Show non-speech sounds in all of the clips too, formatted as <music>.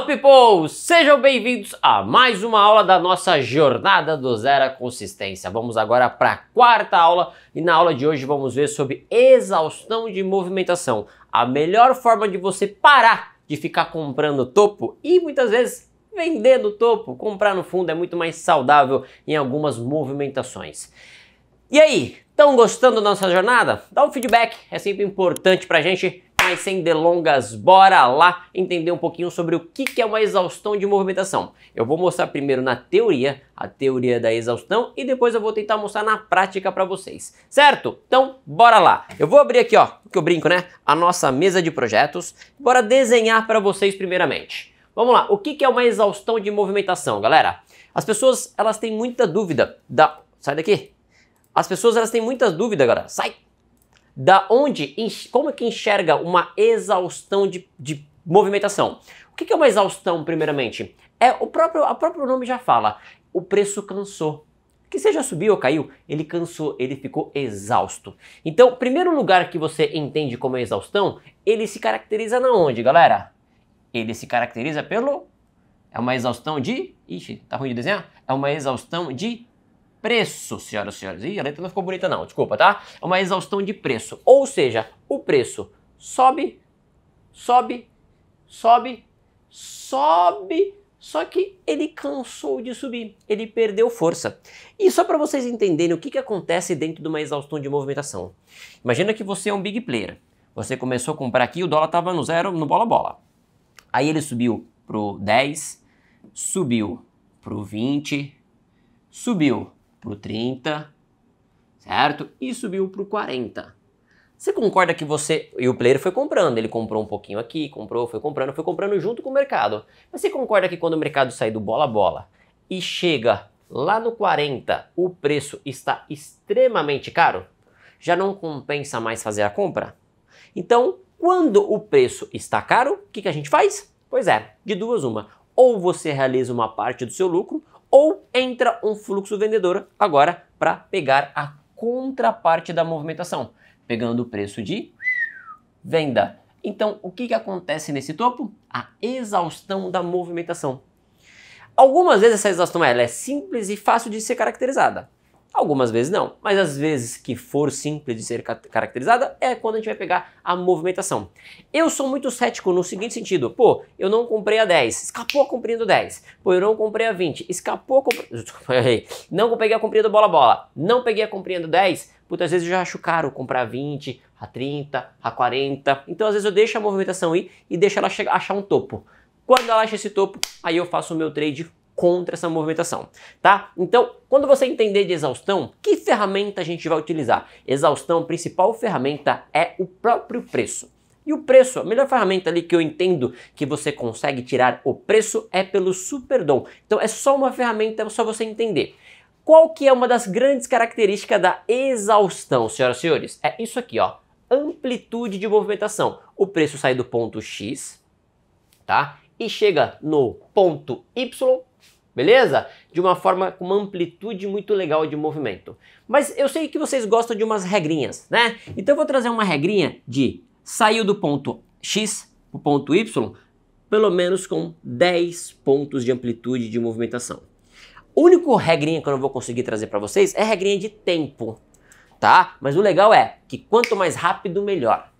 Fala people! Sejam bem-vindos a mais uma aula da nossa jornada do zero à consistência. Vamos agora para a quarta aula e na aula de hoje vamos ver sobre exaustão de movimentação, a melhor forma de você parar de ficar comprando topo e muitas vezes vender no topo, comprar no fundo é muito mais saudável em algumas movimentações. E aí, estão gostando da nossa jornada? Dá um feedback, é sempre importante para a gente mas sem delongas, bora lá entender um pouquinho sobre o que é uma exaustão de movimentação. Eu vou mostrar primeiro na teoria, a teoria da exaustão, e depois eu vou tentar mostrar na prática para vocês, certo? Então, bora lá. Eu vou abrir aqui, ó, que eu brinco, né? A nossa mesa de projetos. Bora desenhar para vocês primeiramente. Vamos lá, o que é uma exaustão de movimentação, galera? As pessoas, elas têm muita dúvida da... Sai daqui. As pessoas, elas têm muita dúvida, galera. Sai da onde, como é que enxerga uma exaustão de, de movimentação? O que é uma exaustão, primeiramente? É o próprio, o próprio nome já fala. O preço cansou. Que seja subiu ou caiu, ele cansou, ele ficou exausto. Então, primeiro lugar que você entende como exaustão, ele se caracteriza na onde, galera? Ele se caracteriza pelo é uma exaustão de. Ixi, tá ruim de desenhar? É uma exaustão de preço, senhoras e senhores. Ih, a letra não ficou bonita não, desculpa, tá? É uma exaustão de preço. Ou seja, o preço sobe, sobe, sobe, sobe, só que ele cansou de subir, ele perdeu força. E só para vocês entenderem o que, que acontece dentro de uma exaustão de movimentação. Imagina que você é um big player. Você começou a comprar aqui, o dólar estava no zero, no bola-bola. Aí ele subiu pro 10, subiu pro 20, subiu para o 30, certo? E subiu para o 40. Você concorda que você. E o player foi comprando, ele comprou um pouquinho aqui, comprou, foi comprando, foi comprando junto com o mercado. Mas você concorda que quando o mercado sai do bola a bola e chega lá no 40, o preço está extremamente caro? Já não compensa mais fazer a compra? Então, quando o preço está caro, o que, que a gente faz? Pois é, de duas uma. Ou você realiza uma parte do seu lucro, ou entra um fluxo vendedor agora para pegar a contraparte da movimentação, pegando o preço de venda. Então, o que, que acontece nesse topo? A exaustão da movimentação. Algumas vezes essa exaustão ela é simples e fácil de ser caracterizada. Algumas vezes não, mas às vezes que for simples de ser caracterizada é quando a gente vai pegar a movimentação. Eu sou muito cético no seguinte sentido: pô, eu não comprei a 10, escapou cumprindo 10. Pô, eu não comprei a 20, escapou cumprindo. <laughs> Não peguei a comprida bola-bola, não peguei a cumprindo 10. Puta, às vezes eu já acho caro comprar 20, a 30, a 40. Então às vezes eu deixo a movimentação ir e deixo ela achar um topo. Quando ela acha esse topo, aí eu faço o meu trade contra essa movimentação, tá? Então, quando você entender de exaustão, que ferramenta a gente vai utilizar? Exaustão, a principal ferramenta é o próprio preço. E o preço, a melhor ferramenta ali que eu entendo que você consegue tirar o preço é pelo Superdom. Então é só uma ferramenta, é só você entender. Qual que é uma das grandes características da exaustão, senhoras e senhores? É isso aqui, ó, amplitude de movimentação. O preço sai do ponto X, tá? e chega no ponto Y, beleza? De uma forma com uma amplitude muito legal de movimento. Mas eu sei que vocês gostam de umas regrinhas, né? Então eu vou trazer uma regrinha de saiu do ponto X para o ponto Y, pelo menos com 10 pontos de amplitude de movimentação. A único regrinha que eu não vou conseguir trazer para vocês é a regrinha de tempo, tá? Mas o legal é que quanto mais rápido, melhor.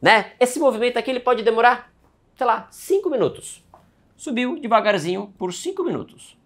Né? Esse movimento aqui ele pode demorar sei lá, 5 minutos. Subiu devagarzinho por 5 minutos.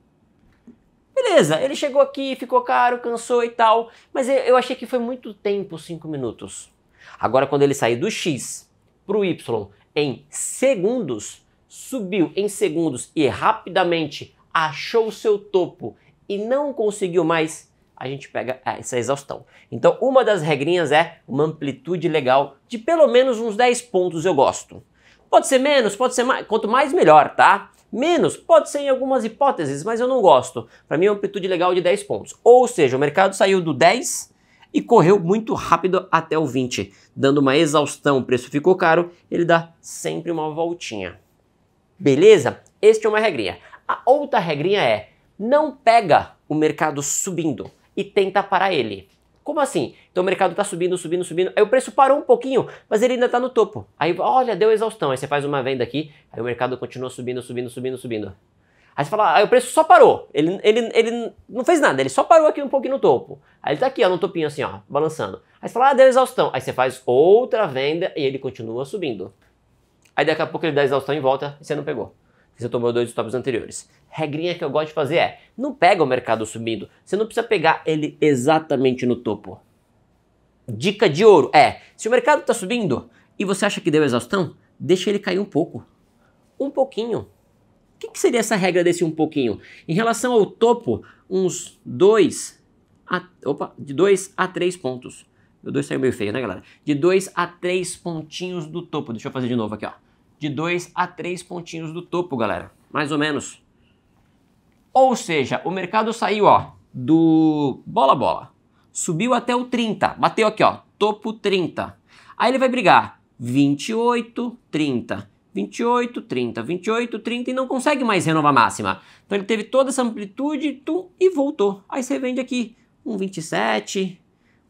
Beleza, ele chegou aqui, ficou caro, cansou e tal, mas eu achei que foi muito tempo 5 minutos. Agora, quando ele sair do X para o Y em segundos, subiu em segundos e rapidamente achou o seu topo e não conseguiu mais, a gente pega essa ah, é exaustão. Então, uma das regrinhas é uma amplitude legal de pelo menos uns 10 pontos eu gosto. Pode ser menos, pode ser mais, quanto mais melhor, tá? Menos pode ser em algumas hipóteses, mas eu não gosto. Para mim é uma amplitude legal de 10 pontos. Ou seja, o mercado saiu do 10 e correu muito rápido até o 20, dando uma exaustão, o preço ficou caro, ele dá sempre uma voltinha. Beleza? Esta é uma regrinha. A outra regrinha é: não pega o mercado subindo e tenta parar ele. Como assim? Então o mercado está subindo, subindo, subindo, aí o preço parou um pouquinho, mas ele ainda está no topo. Aí, olha, deu exaustão. Aí você faz uma venda aqui, aí o mercado continua subindo, subindo, subindo, subindo. Aí você fala, aí o preço só parou. Ele, ele, ele não fez nada, ele só parou aqui um pouquinho no topo. Aí ele tá aqui, ó, no topinho assim, ó, balançando. Aí você fala, ah, deu exaustão. Aí você faz outra venda e ele continua subindo. Aí daqui a pouco ele dá exaustão em volta e você não pegou você tomou dois stops anteriores. Regrinha que eu gosto de fazer é: não pega o mercado subindo, você não precisa pegar ele exatamente no topo. Dica de ouro é: se o mercado está subindo e você acha que deu exaustão, deixa ele cair um pouco. Um pouquinho. O que, que seria essa regra desse um pouquinho? Em relação ao topo, uns dois a, opa, de dois a três pontos. O dois saiu meio feio, né, galera? De dois a três pontinhos do topo. Deixa eu fazer de novo aqui, ó de 2 a 3 pontinhos do topo, galera. Mais ou menos. Ou seja, o mercado saiu ó, do bola bola, subiu até o 30, bateu aqui, ó, topo 30. Aí ele vai brigar 28, 30, 28, 30, 28, 30 e não consegue mais renovar máxima. Então ele teve toda essa amplitude tum, e voltou. Aí você vende aqui um 27,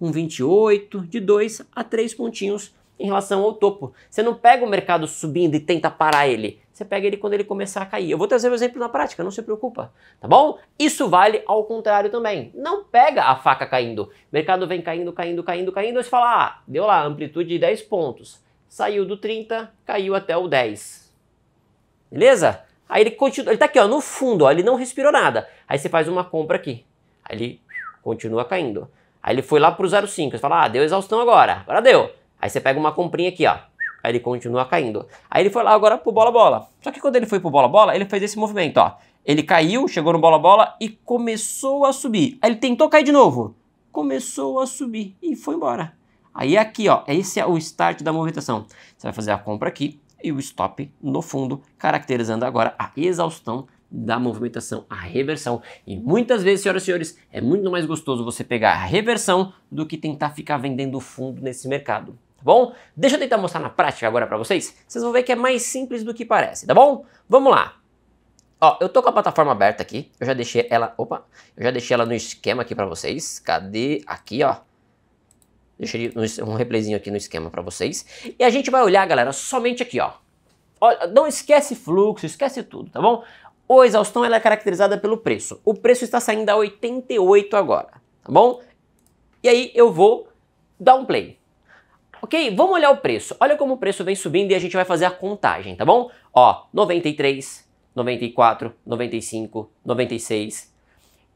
um 28, de 2 a 3 pontinhos em relação ao topo. Você não pega o mercado subindo e tenta parar ele. Você pega ele quando ele começar a cair. Eu vou trazer o um exemplo na prática, não se preocupa, tá bom? Isso vale ao contrário também. Não pega a faca caindo. O mercado vem caindo, caindo, caindo, caindo. você fala, ah, deu lá, amplitude de 10 pontos. Saiu do 30, caiu até o 10. Beleza? Aí ele continua, ele tá aqui, ó, no fundo, ó, ele não respirou nada. Aí você faz uma compra aqui. Aí ele continua caindo. Aí ele foi lá pro 0,5. Você fala, ah, deu exaustão agora. Agora deu. Aí você pega uma comprinha aqui, ó. Aí ele continua caindo. Aí ele foi lá agora pro bola-bola. Só que quando ele foi pro bola-bola, ele fez esse movimento, ó. Ele caiu, chegou no bola-bola e começou a subir. Aí ele tentou cair de novo. Começou a subir e foi embora. Aí aqui, ó, esse é o start da movimentação. Você vai fazer a compra aqui e o stop no fundo, caracterizando agora a exaustão da movimentação, a reversão. E muitas vezes, senhoras e senhores, é muito mais gostoso você pegar a reversão do que tentar ficar vendendo fundo nesse mercado tá bom? Deixa eu tentar mostrar na prática agora para vocês, vocês vão ver que é mais simples do que parece, tá bom? Vamos lá. Ó, eu tô com a plataforma aberta aqui, eu já deixei ela, opa, eu já deixei ela no esquema aqui para vocês, cadê? Aqui, ó. Deixei um replayzinho aqui no esquema para vocês. E a gente vai olhar, galera, somente aqui, ó. Olha, não esquece fluxo, esquece tudo, tá bom? O exaustão ela é caracterizada pelo preço. O preço está saindo a 88 agora, tá bom? E aí eu vou dar um play ok? Vamos olhar o preço. Olha como o preço vem subindo e a gente vai fazer a contagem, tá bom? Ó, 93, 94, 95, 96.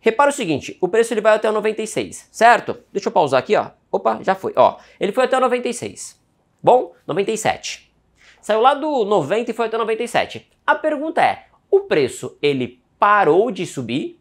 Repara o seguinte, o preço ele vai até o 96, certo? Deixa eu pausar aqui, ó. Opa, já foi. Ó, ele foi até o 96. Bom, 97. Saiu lá do 90 e foi até 97. A pergunta é, o preço ele parou de subir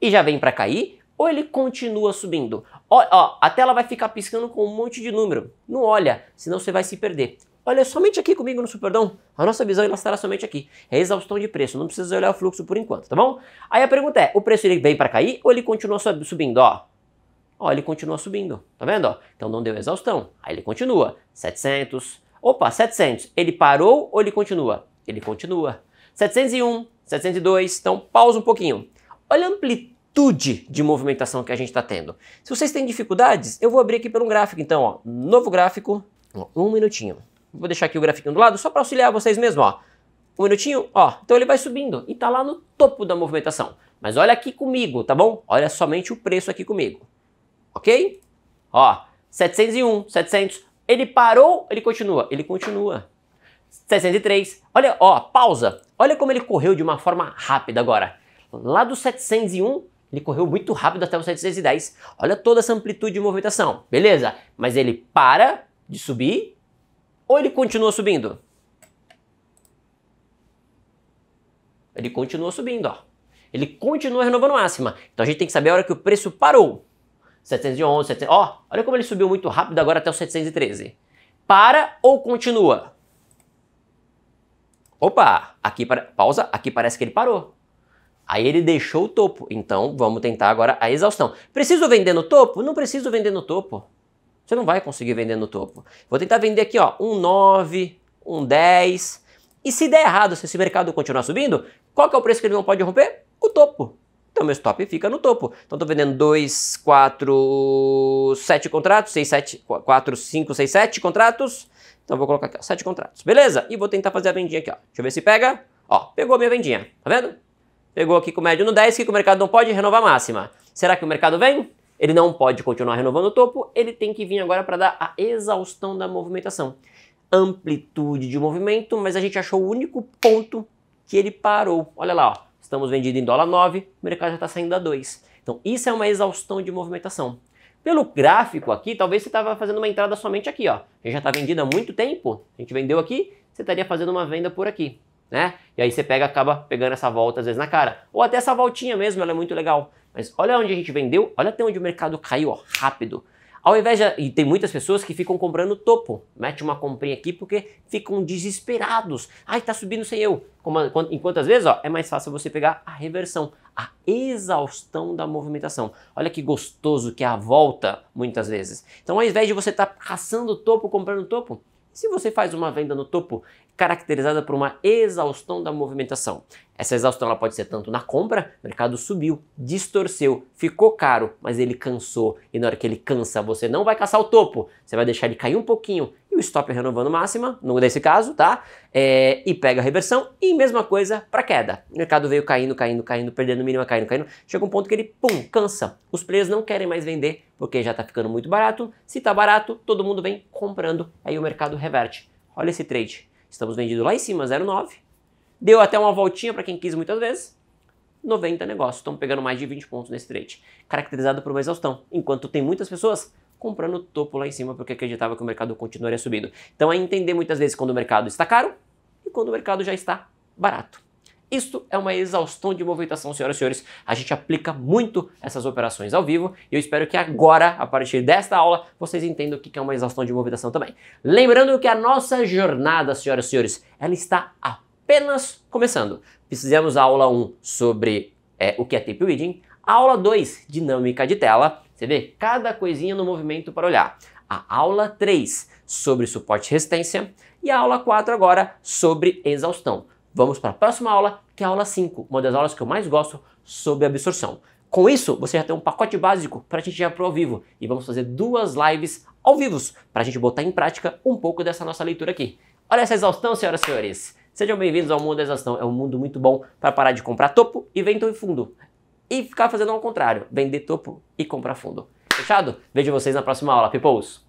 e já vem para cair ou ele continua subindo? Ó, ó, a tela vai ficar piscando com um monte de número. Não olha, senão você vai se perder. Olha somente aqui comigo no Superdom. A nossa visão ela estará somente aqui. É exaustão de preço, não precisa olhar o fluxo por enquanto, tá bom? Aí a pergunta é, o preço ele vem para cair ou ele continua subindo, ó? Ó, ele continua subindo, tá vendo, ó? Então não deu exaustão. Aí ele continua, 700. Opa, 700. Ele parou ou ele continua? Ele continua. 701, 702. Então pausa um pouquinho. Olha a amplitude amplitude de movimentação que a gente está tendo. Se vocês têm dificuldades, eu vou abrir aqui pelo um gráfico. Então, ó, novo gráfico, um minutinho. Vou deixar aqui o gráfico do lado só para auxiliar vocês mesmo. Ó. Um minutinho, ó. Então ele vai subindo e está lá no topo da movimentação. Mas olha aqui comigo, tá bom? Olha somente o preço aqui comigo. Ok? Ó, 701, 700. Ele parou, ele continua, ele continua. 703. Olha, ó, pausa. Olha como ele correu de uma forma rápida agora. Lá do 701 ele correu muito rápido até os 710. Olha toda essa amplitude de movimentação, beleza? Mas ele para de subir ou ele continua subindo? Ele continua subindo, ó. Ele continua renovando máxima. Então a gente tem que saber a hora que o preço parou. 711, 700, ó, olha como ele subiu muito rápido agora até os 713. Para ou continua? Opa, aqui para, pausa, aqui parece que ele parou. Aí ele deixou o topo. Então vamos tentar agora a exaustão. Preciso vender no topo? Não preciso vender no topo. Você não vai conseguir vender no topo. Vou tentar vender aqui, ó, um 9, um 10. E se der errado, se esse mercado continuar subindo, qual que é o preço que ele não pode romper? O topo. Então meu stop fica no topo. Então estou vendendo 2, 4, 7 contratos, 6, 7, 4, 5, 6, 7 contratos. Então vou colocar aqui, ó, 7 contratos. Beleza? E vou tentar fazer a vendinha aqui, ó. Deixa eu ver se pega. Ó, pegou a minha vendinha. Tá vendo? Pegou aqui com médio no 10, que o mercado não pode? Renovar máxima. Será que o mercado vem? Ele não pode continuar renovando o topo, ele tem que vir agora para dar a exaustão da movimentação. Amplitude de movimento, mas a gente achou o único ponto que ele parou. Olha lá, ó. estamos vendidos em dólar 9, o mercado já está saindo a 2. Então isso é uma exaustão de movimentação. Pelo gráfico aqui, talvez você estava fazendo uma entrada somente aqui, ó. A gente já está vendido há muito tempo. A gente vendeu aqui, você estaria fazendo uma venda por aqui né? E aí você pega, acaba pegando essa volta às vezes na cara. Ou até essa voltinha mesmo, ela é muito legal. Mas olha onde a gente vendeu, olha até onde o mercado caiu ó, rápido. Ao invés de. E tem muitas pessoas que ficam comprando topo. Mete uma comprinha aqui porque ficam desesperados. Ai, tá subindo sem eu. enquanto às vezes ó, é mais fácil você pegar a reversão, a exaustão da movimentação. Olha que gostoso que é a volta, muitas vezes. Então, ao invés de você estar tá caçando topo, comprando topo, se você faz uma venda no topo caracterizada por uma exaustão da movimentação. Essa exaustão ela pode ser tanto na compra, o mercado subiu, distorceu, ficou caro, mas ele cansou. E na hora que ele cansa, você não vai caçar o topo, você vai deixar ele cair um pouquinho e o stop renovando máxima, no desse caso, tá? É, e pega a reversão e mesma coisa para queda. O mercado veio caindo, caindo, caindo, perdendo mínima, caindo, caindo. Chega um ponto que ele, pum, cansa. Os players não querem mais vender porque já tá ficando muito barato. Se tá barato, todo mundo vem comprando, aí o mercado reverte. Olha esse trade Estamos vendidos lá em cima, 0,9. Deu até uma voltinha para quem quis muitas vezes. 90 negócios. Estamos pegando mais de 20 pontos nesse trade. Caracterizado por uma exaustão. Enquanto tem muitas pessoas comprando topo lá em cima porque acreditava que o mercado continuaria subindo. Então é entender muitas vezes quando o mercado está caro e quando o mercado já está barato. Isto é uma exaustão de movimentação, senhoras e senhores. A gente aplica muito essas operações ao vivo e eu espero que agora, a partir desta aula, vocês entendam o que é uma exaustão de movimentação também. Lembrando que a nossa jornada, senhoras e senhores, ela está apenas começando. Fizemos a aula 1 sobre é, o que é tape reading, a aula 2, dinâmica de tela, você vê cada coisinha no movimento para olhar. A aula 3 sobre suporte e resistência e a aula 4 agora sobre exaustão. Vamos para a próxima aula, que é a aula 5, uma das aulas que eu mais gosto sobre absorção. Com isso, você já tem um pacote básico para a gente ir para o ao vivo e vamos fazer duas lives ao vivo para a gente botar em prática um pouco dessa nossa leitura aqui. Olha essa exaustão, senhoras e senhores! Sejam bem-vindos ao mundo da exaustão. É um mundo muito bom para parar de comprar topo e vender fundo. E ficar fazendo ao contrário, vender topo e comprar fundo. Fechado? Vejo vocês na próxima aula, peoples!